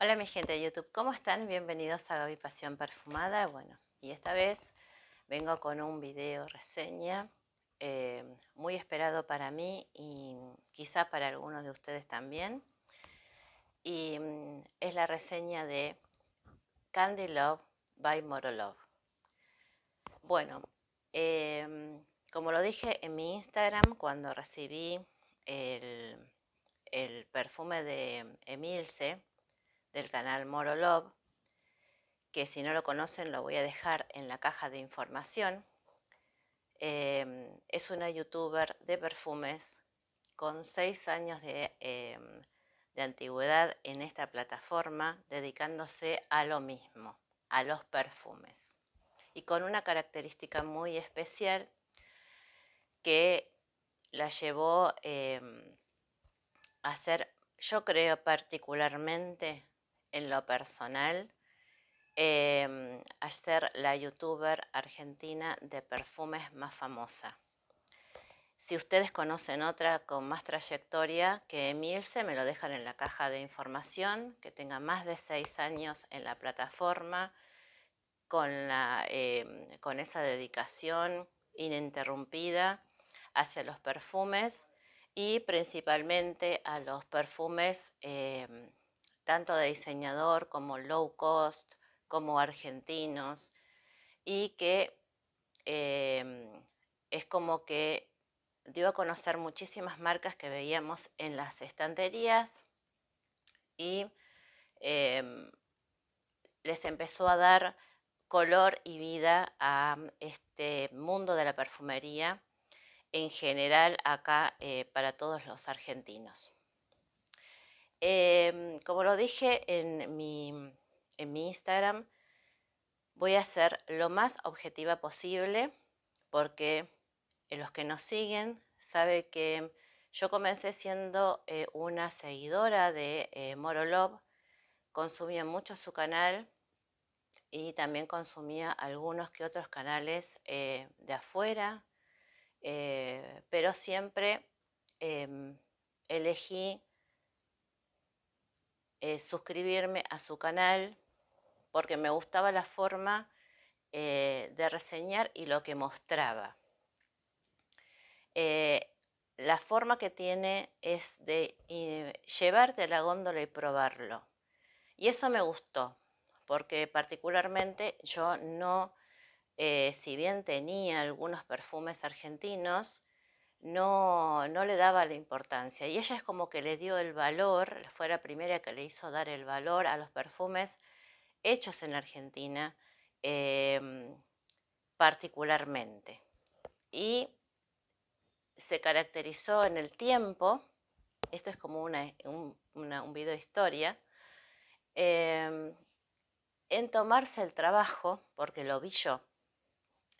Hola mi gente de YouTube, ¿cómo están? Bienvenidos a Gaby Pasión Perfumada. Bueno, y esta vez vengo con un video reseña eh, muy esperado para mí y quizá para algunos de ustedes también. Y mm, es la reseña de Candy Love by Love. Bueno, em, como lo dije en mi Instagram cuando recibí el, el perfume de Emilce, del canal Love que si no lo conocen lo voy a dejar en la caja de información. Em, es una youtuber de perfumes con seis años em, de, antigüedad en esta plataforma, dedicándose a lo mismo, a los perfumes. Y con una característica muy especial que la llevó em, a ser, yo creo particularmente, en lo personal em, a ser la youtuber argentina de perfumes más famosa. Si ustedes conocen otra con más trayectoria que Emilce, me lo dejan en la caja de información, que tenga más de seis años en la plataforma, con, la, em, con esa dedicación ininterrumpida hacia los perfumes y principalmente a los perfumes em, tanto de diseñador como low cost, como argentinos, y que em, es como que dio a conocer muchísimas marcas que veíamos en las estanterías y em, les empezó a dar color y vida a mm, este mundo de la perfumería en general acá eh, para todos los argentinos. Em, como lo dije en mi, Instagram, voy a ser lo más objetiva posible porque los que nos siguen saben que yo comencé siendo eh, una seguidora de eh, Morolov, consumía mucho su canal y también consumía algunos que otros canales eh, de afuera, eh, pero siempre em, elegí eh, suscribirme a su canal porque me gustaba la forma eh, de reseñar y lo que mostraba. Eh, la forma que tiene es de llevarte a la góndola y probarlo. Y eso me gustó, porque particularmente yo no, si bien tenía algunos perfumes argentinos, no, no le daba la importancia. Y ella es como que le dio el valor, fue la primera que le hizo dar el valor a los perfumes hechos en Argentina em, particularmente. Y se caracterizó en el tiempo, esto es como un, video historia, em, en tomarse el trabajo, porque lo vi yo,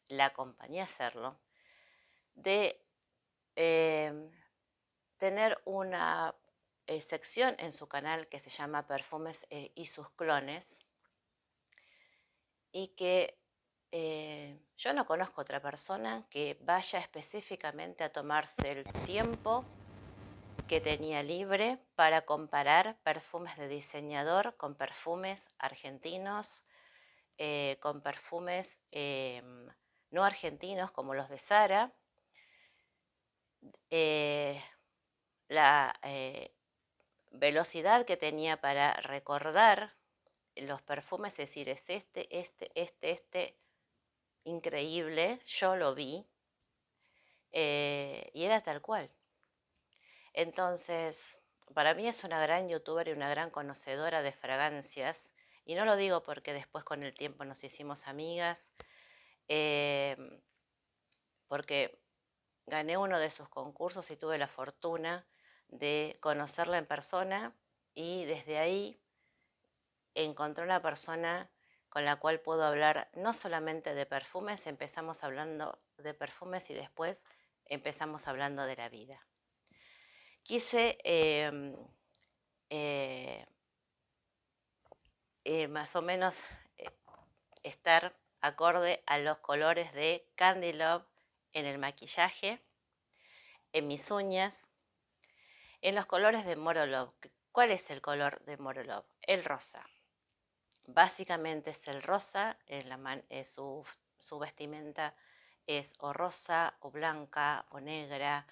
la acompañé a hacerlo, de Em, tener una eh, sección en su canal que se llama Perfumes eh, y sus clones y que eh, yo no conozco otra persona que vaya específicamente a tomarse el tiempo que tenía libre para comparar perfumes de diseñador con perfumes argentinos, con perfumes em, no argentinos como los de Sara, eh, la eh, velocidad que tenía para recordar los perfumes, es decir, es este, este, este, este, increíble, yo lo vi, eh, y era tal cual. Entonces, para mí es una gran youtuber y una gran conocedora de fragancias, y no lo digo porque después con el tiempo nos hicimos amigas, porque gané uno de sus concursos y tuve la fortuna de conocerla en persona y desde ahí encontré una persona con la cual puedo hablar no solamente de perfumes, empezamos hablando de perfumes y después empezamos hablando de la vida. Quise em, eh, eh, más o menos eh, estar acorde a los colores de Candy Love en el maquillaje, en mis uñas, en los colores de Morolov. ¿Cuál es el color de Morolov? El rosa. Básicamente es el rosa, su, vestimenta es o rosa o blanca o negra,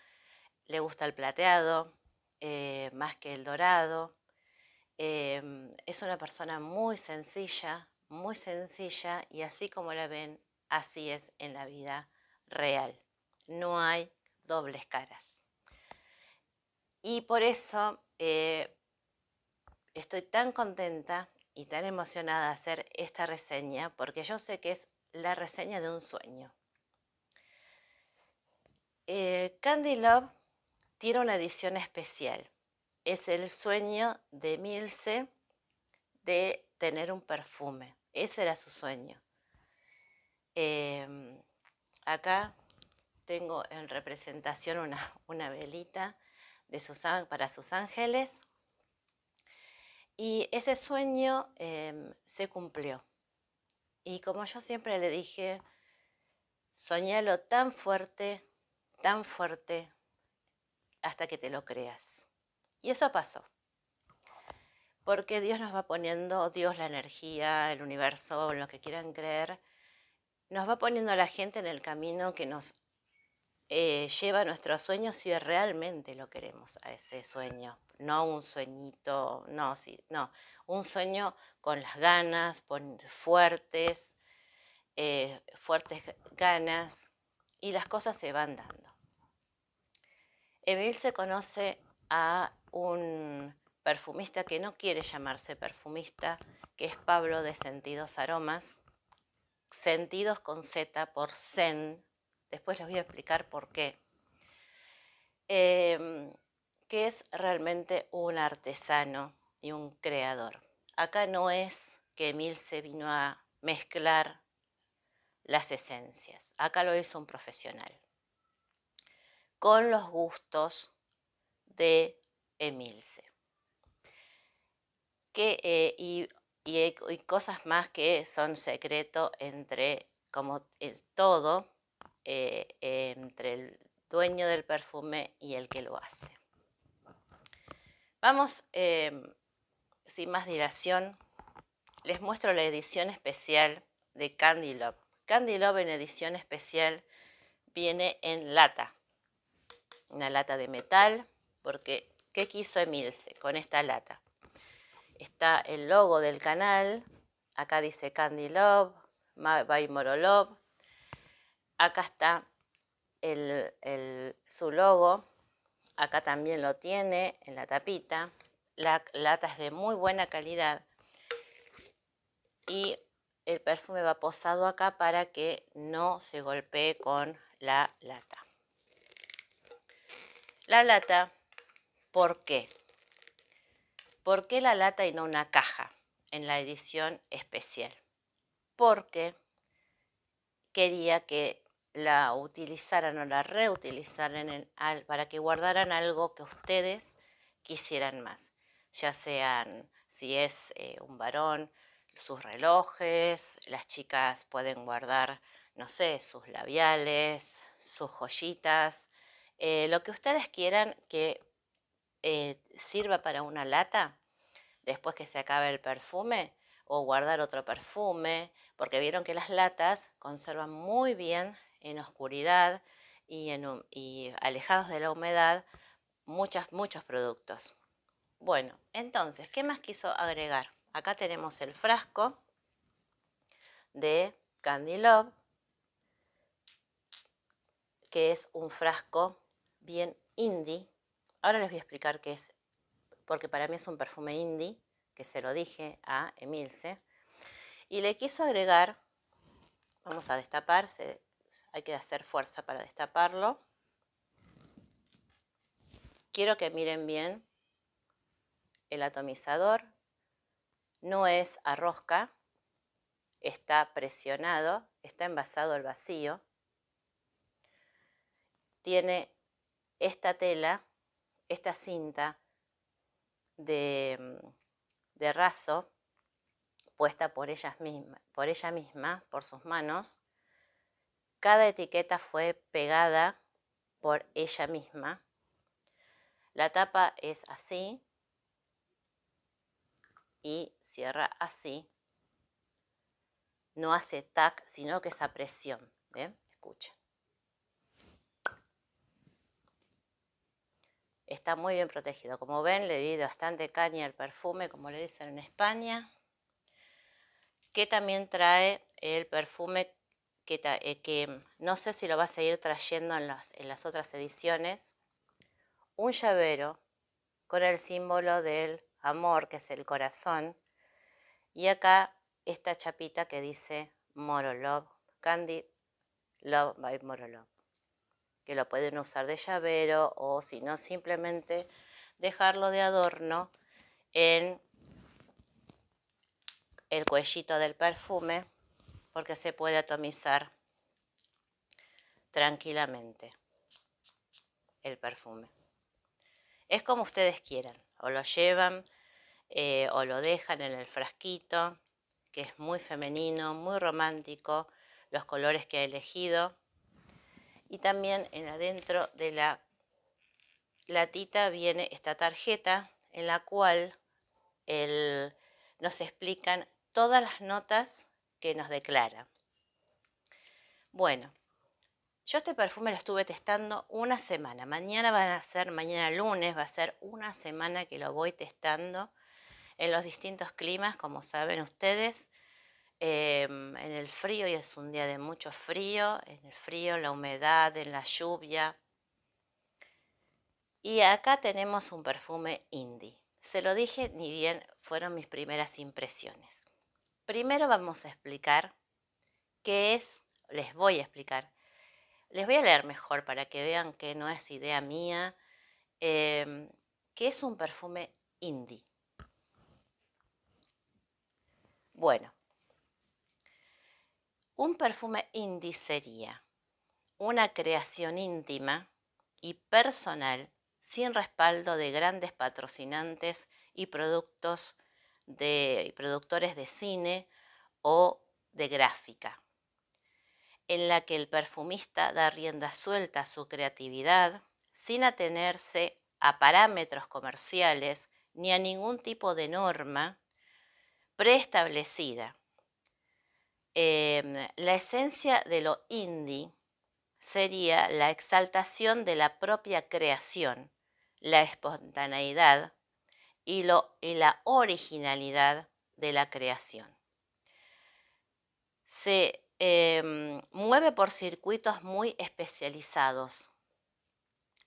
le gusta el plateado eh, más que el dorado. Em, es una persona muy sencilla, muy sencilla y así como la ven, así es en la vida real. No hay dobles caras. Y por eso eh, estoy tan contenta y tan emocionada de hacer esta reseña, porque yo sé que es la reseña de un sueño. Eh, Candy Love tiene una edición especial. Es el sueño de Milce de tener un perfume. Ese era su sueño. Eh, Acá tengo en representación una, velita de para sus ángeles. Y ese sueño em, se cumplió. Y como yo siempre le dije, soñalo tan fuerte, tan fuerte, hasta que te lo creas. Y eso pasó. Porque Dios nos va poniendo, Dios la energía, el universo, lo que quieran creer, nos va poniendo a la gente en el camino que nos eh, lleva a nuestros sueños si realmente lo queremos a ese sueño. No un sueñito, no, no, un sueño con las ganas, fuertes, eh, fuertes ganas y las cosas se van dando. Emil se conoce a un perfumista que no quiere llamarse perfumista, que es Pablo de Sentidos Aromas, sentidos con Z por Zen, después les voy a explicar por qué, em, que es realmente un artesano y un creador. Acá no es que Emil se vino a mezclar las esencias, acá lo hizo un profesional, con los gustos de Emilce. Que, eh, y y, cosas más que son secreto entre, como todo, eh, entre el dueño del perfume y el que lo hace. Vamos, em, sin más dilación, les muestro la edición especial de Candy Love. Candy Love en edición especial viene en lata, una lata de metal, porque ¿qué quiso Emilce con esta lata? está el logo del canal. Acá dice Candy Love, by love Acá está el, su logo. Acá también lo tiene en la tapita. La lata es de muy buena calidad. Y el perfume va posado acá para que no se golpee con la lata. La lata, ¿por qué? ¿Por qué la lata y no una caja en la edición especial? Porque quería que la utilizaran o la reutilizaran para que guardaran algo que ustedes quisieran más, ya sean si es eh, un varón, sus relojes, las chicas pueden guardar, no sé, sus labiales, sus joyitas, eh, lo que ustedes quieran que eh, sirva para una lata después que se acabe el perfume o guardar otro perfume, porque vieron que las latas conservan muy bien en oscuridad y, en, alejados de la humedad muchas, muchos productos. Bueno, entonces, ¿qué más quiso agregar? Acá tenemos el frasco de Candy Love, que es un frasco bien indie Ahora les voy a explicar qué es, porque para mí es un perfume indie, que se lo dije a Emilce. Y le quiso agregar, vamos a destapar, hay que hacer fuerza para destaparlo. Quiero que miren bien el atomizador. No es a rosca, está presionado, está envasado al vacío. Tiene esta tela esta cinta mm, de, raso puesta por, ellas por ella misma, por sus manos. Cada etiqueta fue pegada por ella misma. La tapa es así y cierra así. No hace tac, sino que es a presión. Escucha. está muy bien protegido. Como ven, le di bastante caña al perfume, como le dicen en España, que también trae el perfume que, eh, que no sé si lo va a seguir trayendo en las, en las otras ediciones, un llavero con el símbolo del amor, que es el corazón, y acá esta chapita que dice Morolove Candy Love by Morolove que lo pueden usar de llavero o si no simplemente dejarlo de adorno en el cuellito del perfume porque se puede atomizar tranquilamente el perfume. Es como ustedes quieran, o lo llevan eh, o lo dejan en el frasquito, que es muy femenino, muy romántico, los colores que ha elegido y también en adentro de la latita viene esta tarjeta en la cual nos explican todas las notas que nos declara. Bueno, yo este perfume lo estuve testando una semana. Mañana van a ser, mañana lunes va a ser una semana que lo voy testando en los distintos climas, como saben ustedes. Em, en el frío, y es un día de mucho frío, en el frío, en la humedad, en la lluvia. Y acá tenemos un perfume indie. Se lo dije, ni bien fueron mis primeras impresiones. Primero vamos a explicar qué es, les voy a explicar. Les voy a leer mejor para que vean que no es idea mía, em, qué que es un perfume indie. Bueno, un perfume indie sería una creación íntima y personal sin respaldo de grandes patrocinantes y productos de productores de cine o de gráfica, en la que el perfumista da rienda suelta a su creatividad sin atenerse a parámetros comerciales ni a ningún tipo de norma preestablecida Em, la esencia de lo indie sería la exaltación de la propia creación, la espontaneidad y, la originalidad de la creación. Se em, mueve por circuitos muy especializados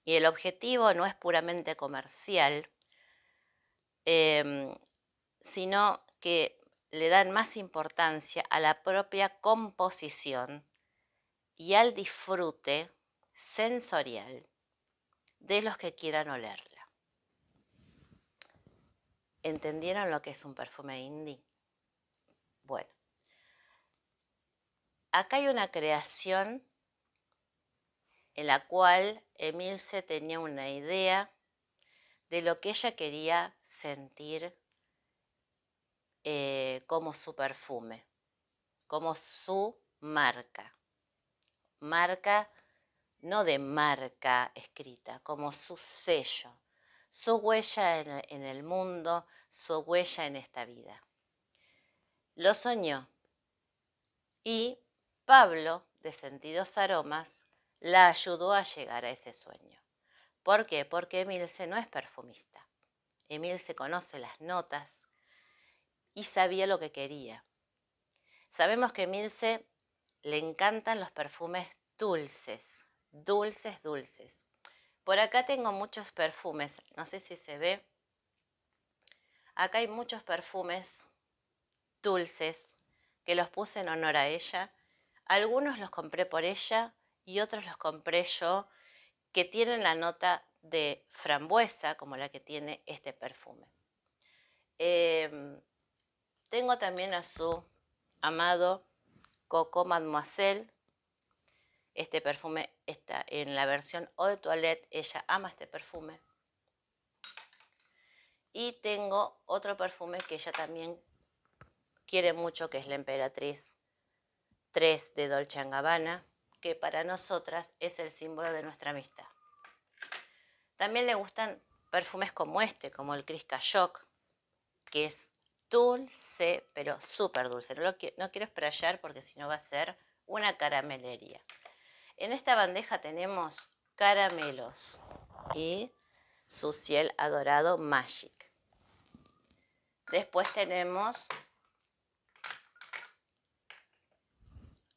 y el objetivo no es puramente comercial, em, sino que le dan más importancia a la propia composición y al disfrute sensorial de los que quieran olerla. ¿Entendieron lo que es un perfume indie? Bueno, acá hay una creación en la cual Emilce tenía una idea de lo que ella quería sentir eh, como su perfume, como su marca. Marca no de marca escrita, como su sello, su huella en, en el mundo, su huella en esta vida. Lo soñó y Pablo, de sentidos aromas, la ayudó a llegar a ese sueño. ¿Por qué? Porque Emilce no es perfumista. Emilce conoce las notas, y sabía lo que quería. Sabemos que Milce le encantan los perfumes dulces, dulces, dulces. Por acá tengo muchos perfumes, no sé si se ve. Acá hay muchos perfumes dulces que los puse en honor a ella. Algunos los compré por ella y otros los compré yo que tienen la nota de frambuesa como la que tiene este perfume. Em, tengo también a su amado Coco Mademoiselle. Este perfume está en la versión Eau de Toilette. Ella ama este perfume. Y tengo otro perfume que ella también quiere mucho, que es la Emperatriz 3 de Dolce Gabbana, que para nosotras es el símbolo de nuestra amistad. También le gustan perfumes como este, como el Crisca Shock, que es dulce, pero súper dulce. No, lo quiero esprayar porque si no va a ser una caramelería. En esta bandeja tenemos caramelos y su ciel adorado Magic. Después tenemos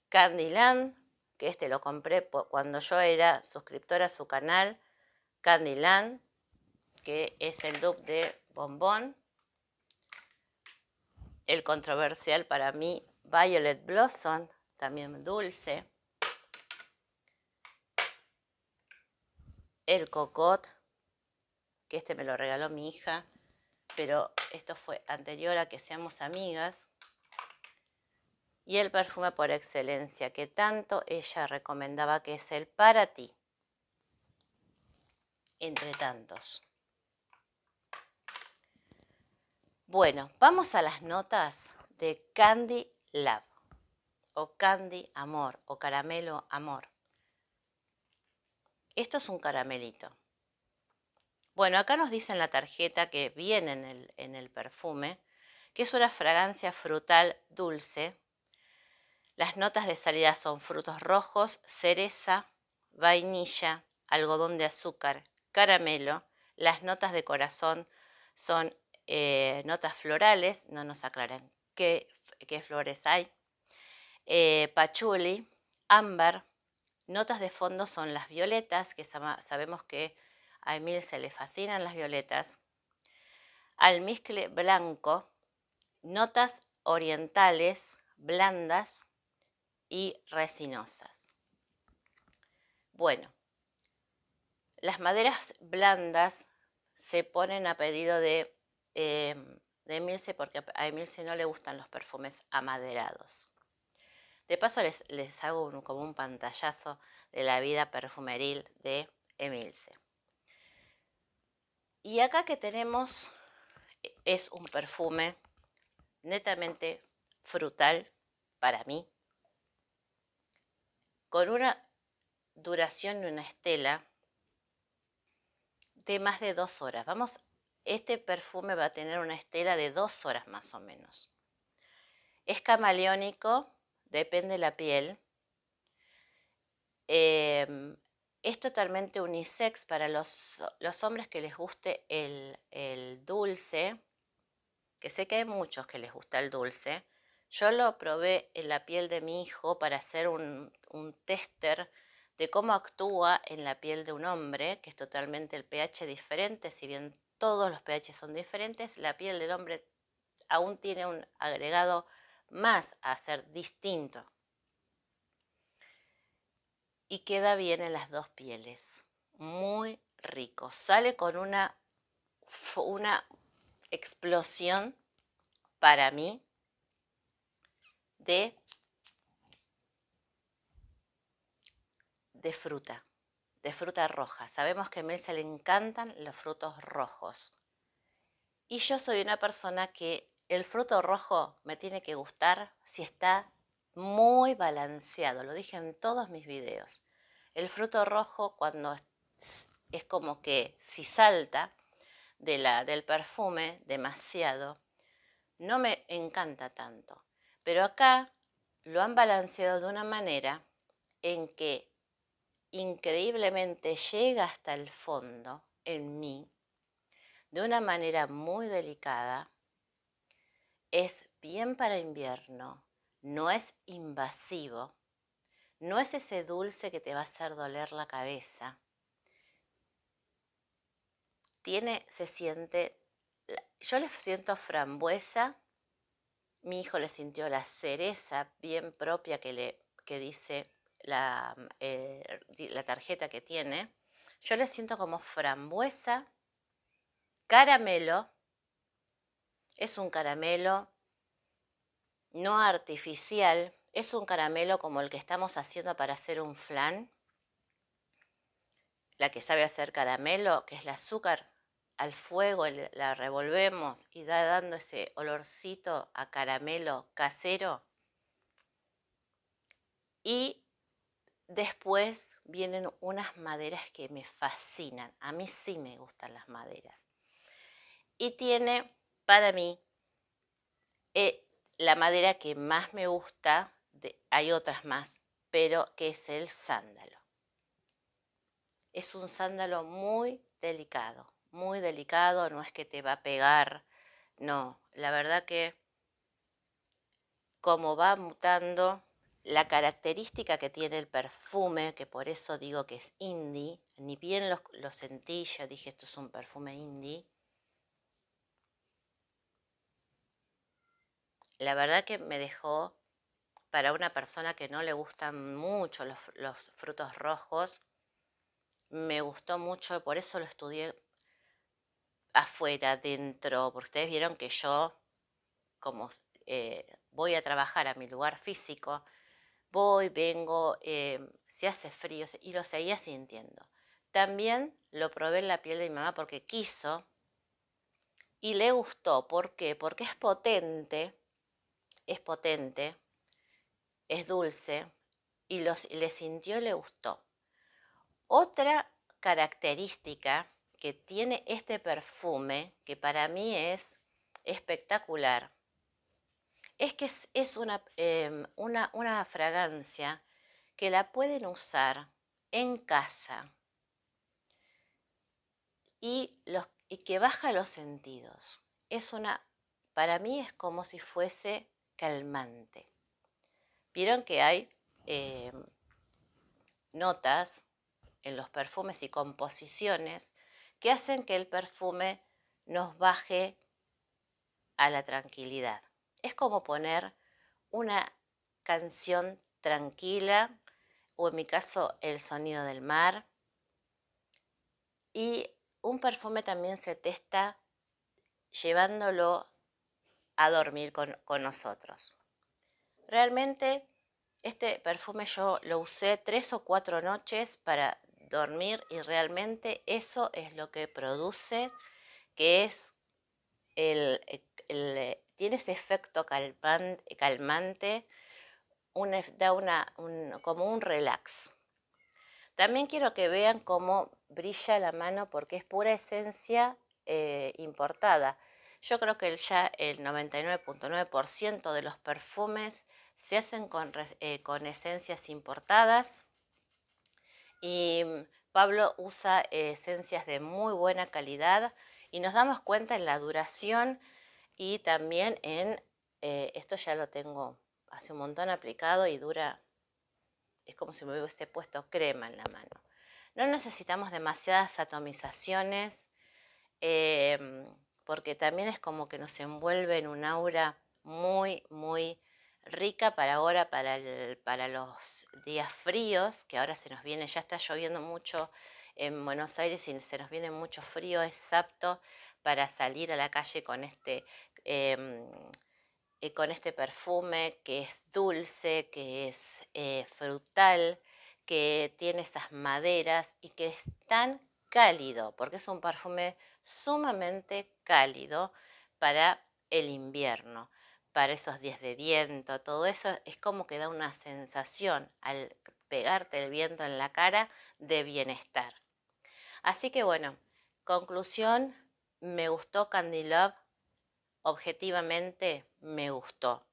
Candyland, que este lo compré cuando yo era suscriptora a su canal, Candyland, que es el dupe de Bombón el controversial para mí Violet Blossom, también dulce. El cocot, que este me lo regaló mi hija, pero esto fue anterior a que seamos amigas. Y el perfume por excelencia que tanto ella recomendaba que es el para ti, entre tantos. Bueno, vamos a las notas de Candy Love, o Candy Amor, o Caramelo Amor. Esto es un caramelito. Bueno, acá nos dice en la tarjeta que viene en el, en el perfume, que es una fragancia frutal dulce. Las notas de salida son frutos rojos, cereza, vainilla, algodón de azúcar, caramelo. Las notas de corazón son eh, notas florales, no nos aclaran qué, flores hay, eh, pachuli, ámbar, notas de fondo son las violetas, que sabemos que a Emil se le fascinan las violetas, almizcle blanco, notas orientales, blandas y resinosas. Bueno, las maderas blandas se ponen a pedido de Em, de Emilce porque a Emilce no le gustan los perfumes amaderados. De paso les, hago como un pantallazo de la vida perfumeril de Emilce. Y acá que tenemos e, es un perfume netamente frutal para mí, con una duración de una estela de más de dos horas. Vamos este perfume va a tener una estela de dos horas más o menos. Es camaleónico, depende de la piel. Em, es totalmente unisex para los, hombres que les guste el, dulce, que sé que hay muchos que les gusta el dulce. Yo lo probé en la piel de mi hijo para hacer un, tester de cómo actúa en la piel de un hombre, que es totalmente el pH diferente, si bien todos los pH son diferentes, la piel del hombre aún tiene un agregado más a ser distinto y queda bien en las dos pieles. Muy rico. Sale con una, una explosión para mí de, de fruta de fruta roja. Sabemos que a Melsa le encantan los frutos rojos. Y yo soy una persona que el fruto rojo me tiene que gustar si está muy balanceado. Lo dije en todos mis videos. El fruto rojo cuando es como que si salta de la, del perfume demasiado, no me encanta tanto. Pero acá lo han balanceado de una manera en que increíblemente llega hasta el fondo en mí de una manera muy delicada. Es bien para invierno, no es invasivo, no es ese dulce que te va a hacer doler la cabeza. Tiene, se siente, yo le siento frambuesa, mi hijo le sintió la cereza bien propia que le que dice eh, la, tarjeta que tiene, yo le siento como frambuesa, caramelo, es un caramelo no artificial, es un caramelo como el que estamos haciendo para hacer un flan. La que sabe hacer caramelo, que es el azúcar al fuego, la revolvemos y da dando ese olorcito a caramelo casero. Y Después vienen unas maderas que me fascinan. A mí sí me gustan las maderas. Y tiene para mí eh, la madera que más me gusta, hay otras más, pero que es el sándalo. Es un sándalo muy delicado, muy delicado, no es que te va a pegar, no, la verdad que como va mutando, la característica que tiene el perfume, que por eso digo que es indie, ni bien lo, sentí, yo dije esto es un perfume indie. La verdad que me dejó, para una persona que no le gustan mucho los, frutos rojos, me gustó mucho, y por eso lo estudié afuera, dentro, porque ustedes vieron que yo, como eh, voy a trabajar a mi lugar físico, voy, vengo, em, se hace frío, y lo seguía sintiendo. También lo probé en la piel de mi mamá porque quiso y le gustó. ¿Por qué? Porque es potente, es potente, es dulce y le sintió y le gustó. Otra característica que tiene este perfume, que para mí es espectacular, es que es, em, una, fragancia que la pueden usar en casa y, y que baja los sentidos. Es una, para mí es como si fuese calmante. Vieron que hay em, notas en los perfumes y composiciones que hacen que el perfume nos baje a la tranquilidad. Es como poner una canción tranquila o en mi caso el sonido del mar. Y un perfume también se testa llevándolo a dormir con, nosotros. Realmente este perfume yo lo usé tres o cuatro noches para dormir y realmente eso es lo que produce, que es el, el, tiene ese efecto calmante, da como un relax. También quiero que vean cómo brilla la mano porque es pura esencia eh, importada. Yo creo que ya el 99.9% de los perfumes se hacen eh, con, esencias importadas y Pablo usa esencias de muy buena calidad y nos damos cuenta en la duración y también en, eh, esto ya lo tengo hace un montón aplicado y dura, es como si me hubiese puesto crema en la mano. No necesitamos demasiadas atomizaciones em, porque también es como que nos envuelve en un aura muy, muy rica para ahora, para, para los días fríos, que ahora se nos viene, ya está lloviendo mucho en Buenos Aires y se nos viene mucho frío, exacto, para salir a la calle con este, em, eh, con este perfume que es dulce, que es eh, frutal, que tiene esas maderas y que es tan cálido, porque es un perfume sumamente cálido para el invierno, para esos días de viento, todo eso es como que da una sensación al pegarte el viento en la cara de bienestar. Así que bueno, conclusión, me gustó Candy Love, objetivamente me gustó.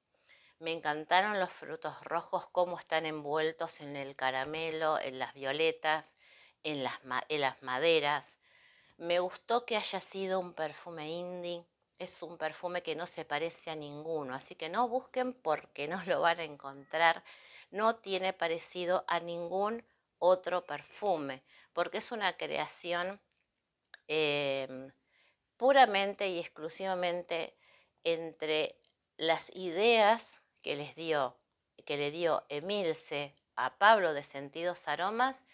Me encantaron los frutos rojos, cómo están envueltos en el caramelo, en las violetas, en las, maderas. Me gustó que haya sido un perfume indie. Es un perfume que no se parece a ninguno, así que no busquen porque no lo van a encontrar. No tiene parecido a ningún otro perfume, porque es una creación eh, puramente y exclusivamente entre las ideas que les dio, que le dio Emilce a Pablo de sentidos aromas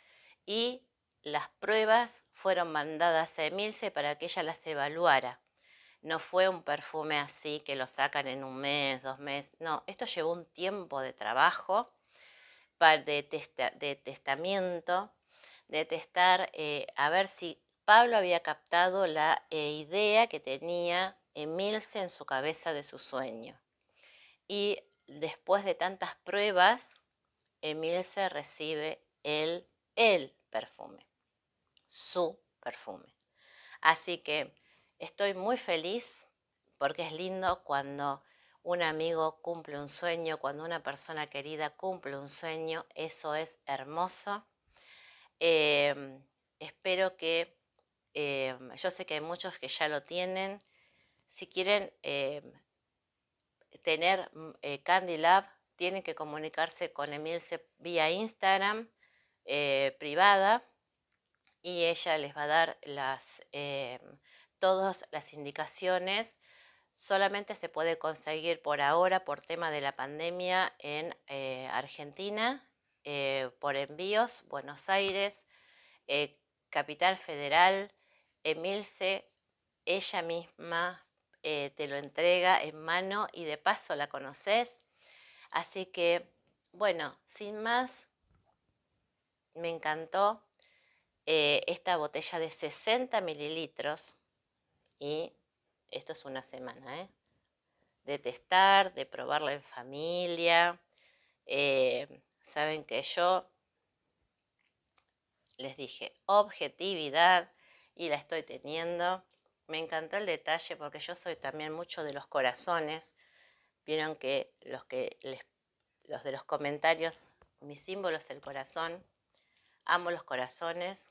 y las pruebas fueron mandadas a Emilce para que ella las evaluara. No fue un perfume así que lo sacan en un mes, dos meses. No, esto llevó un tiempo de trabajo, de, de testamiento, de testar eh, a ver si Pablo había captado la eh, idea que tenía Emilce en su cabeza de su sueño. Y después de tantas pruebas, Emilce recibe el, el perfume, su perfume. Así que estoy muy feliz porque es lindo cuando un amigo cumple un sueño, cuando una persona querida cumple un sueño, eso es hermoso. Em, espero que Em, yo sé que hay muchos que ya lo tienen. Si quieren em, tener mm, eh, Candy Lab, tienen que comunicarse con Emilce vía Instagram eh, privada y ella les va a dar em, todas las indicaciones. Solamente se puede conseguir por ahora, por tema de la pandemia, en eh, Argentina, por envíos, Buenos Aires, Capital Federal, Emilce ella misma eh, te lo entrega en mano y de paso la conoces. Así que, bueno, sin más, me encantó eh, esta botella de 60 mililitros y esto es una semana, ¿eh? De testar, de probarla en familia. Eh, saben que yo les dije objetividad, y la estoy teniendo. Me encantó el detalle porque yo soy también mucho de los corazones. Vieron que los, los de los comentarios, mi símbolo es el corazón. Amo los corazones.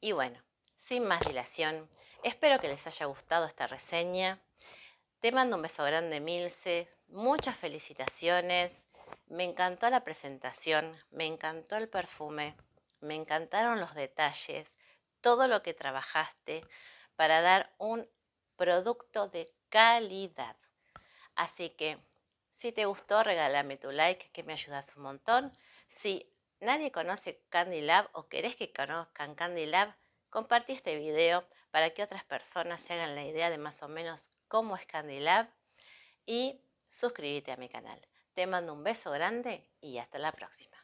Y bueno, sin más dilación, espero que les haya gustado esta reseña. Te mando un beso grande, Milce. Muchas felicitaciones. Me encantó la presentación, me encantó el perfume, me encantaron los detalles todo lo que trabajaste para dar un producto de calidad. Así que si te gustó, regálame tu like que me ayudas un montón. Si nadie conoce Candy Lab o querés que conozcan Candy Lab, compartí este video para que otras personas se hagan la idea de más o menos cómo es Candy Lab y suscríbete a mi canal. Te mando un beso grande y hasta la próxima.